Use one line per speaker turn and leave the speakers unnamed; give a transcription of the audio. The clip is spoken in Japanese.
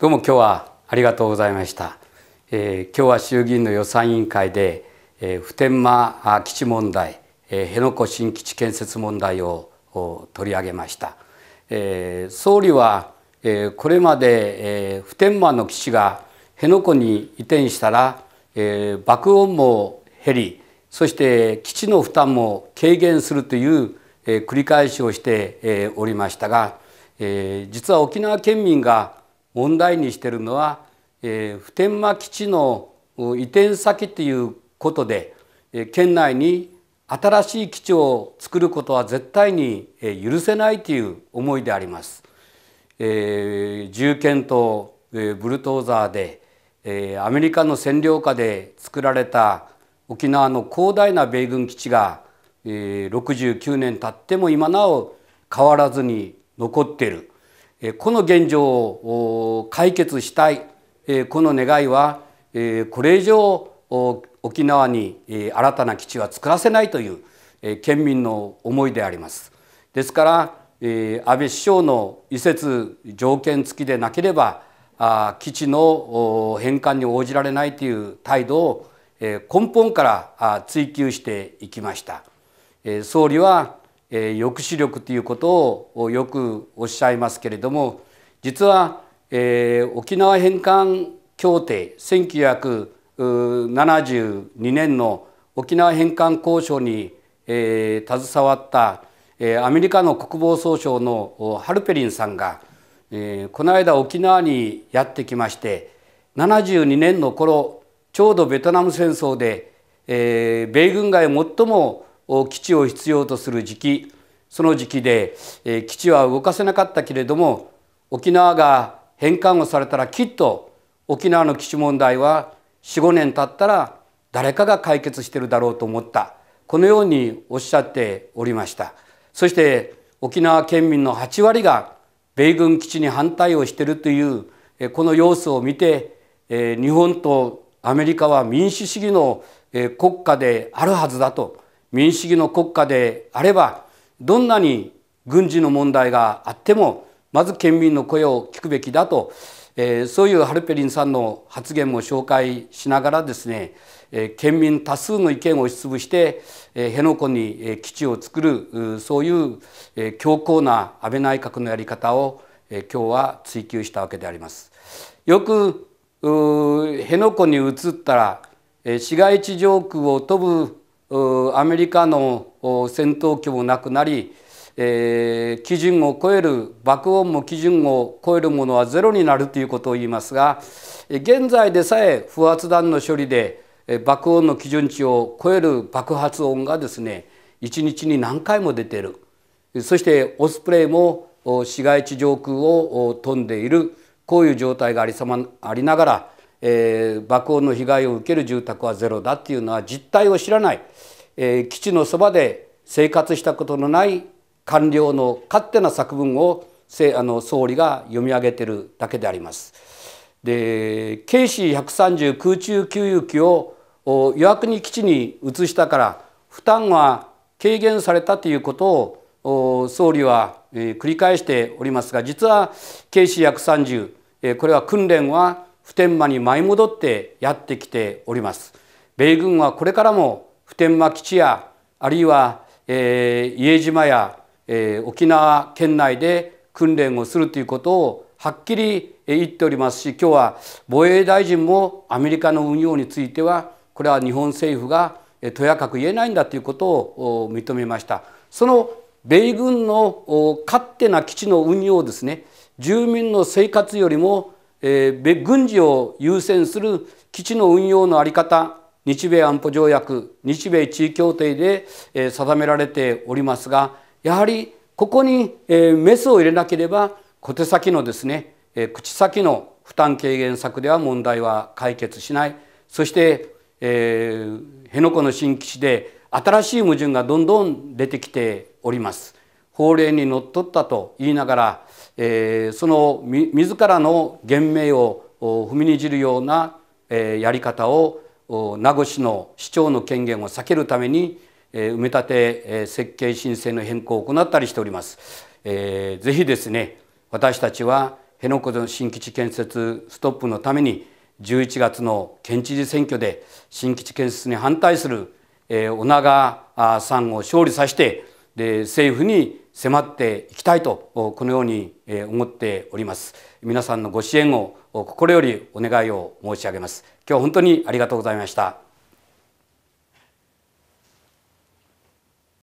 どうも今日はありがとうございました。えー、今日は衆議院の予算委員会で、えー、普天間基地問題、えー、辺野古新基地建設問題を取り上げました。えー、総理は、えー、これまで、えー、普天間の基地が辺野古に移転したら、えー、爆音も減りそして基地の負担も軽減するという、えー、繰り返しをして、えー、おりましたが、えー、実は沖縄県民が問題にしてるのは、えー、普天間基地の移転先ということで、えー、県内に新しい基地を作ることは絶対に許せないという思いであります。えー、銃剣と、えー、ブルトーザーで、えー、アメリカの占領下で作られた沖縄の広大な米軍基地が、えー、69年経っても今なお変わらずに残っているこの現状を解決したいこの願いはこれ以上沖縄に新たな基地は作らせないという県民の思いであります。ですから安倍首相の移設条件付きでなければ基地の返還に応じられないという態度を根本から追求していきました。総理は抑止力ということをよくおっしゃいますけれども実は、えー、沖縄返還協定1972年の沖縄返還交渉に、えー、携わった、えー、アメリカの国防総省のハルペリンさんが、えー、この間沖縄にやってきまして72年の頃ちょうどベトナム戦争で、えー、米軍が最も基地を必要とする時期その時期で、基地は動かせなかったけれども沖縄が返還をされたらきっと沖縄の基地問題は45年経ったら誰かが解決してるだろうと思ったこのようにおっしゃっておりましたそして沖縄県民の8割が米軍基地に反対をしているというこの様子を見て日本とアメリカは民主主義の国家であるはずだと民主主義の国家であればどんなに軍事の問題があってもまず県民の声を聞くべきだと、えー、そういうハルペリンさんの発言も紹介しながらですね、えー、県民多数の意見を押しつぶして、えー、辺野古に基地を作るそういう、えー、強硬な安倍内閣のやり方を、えー、今日は追求したわけであります。よく辺野古に移ったら、えー、市街地上空を飛ぶアメリカの戦闘機もなくなり、えー、基準を超える爆音も基準を超えるものはゼロになるということを言いますが現在でさえ不発弾の処理で爆音の基準値を超える爆発音がですね1日に何回も出ているそしてオスプレイも市街地上空を飛んでいるこういう状態がありさまありながらえー、爆音の被害を受ける住宅はゼロだっていうのは実態を知らない、えー、基地のそばで生活したことのない官僚の勝手な作文をあの総理が読み上げてるだけであります。で KC130 空中給油機を予約に基地に移したから負担は軽減されたということを総理は繰り返しておりますが実は KC130 これは訓練は普天間に舞い戻ってやってきております米軍はこれからも普天間基地やあるいは、えー、江島や、えー、沖縄県内で訓練をするということをはっきり言っておりますし今日は防衛大臣もアメリカの運用についてはこれは日本政府がとやかく言えないんだということを認めましたその米軍の勝手な基地の運用ですね住民の生活よりもえー、軍事を優先する基地の運用の在り方日米安保条約日米地位協定で、えー、定められておりますがやはりここに、えー、メスを入れなければ小手先のですね、えー、口先の負担軽減策では問題は解決しないそして、えー、辺野古の新基地で新しい矛盾がどんどん出てきております。法令にのっとったと言いながらえー、その自らの言命を踏みにじるような、えー、やり方を名護市の市長の権限を避けるために、えー、埋め立て、えー、設計申請の変更を行ったりしております。えー、ぜひですね私たちは辺野古の新基地建設ストップのために11月の県知事選挙で新基地建設に反対する、えー、小長さんを勝利させてで政府に迫っていきたいとこのように思っております皆さんのご支援を心よりお願いを申し上げます今日本当にありがとうございました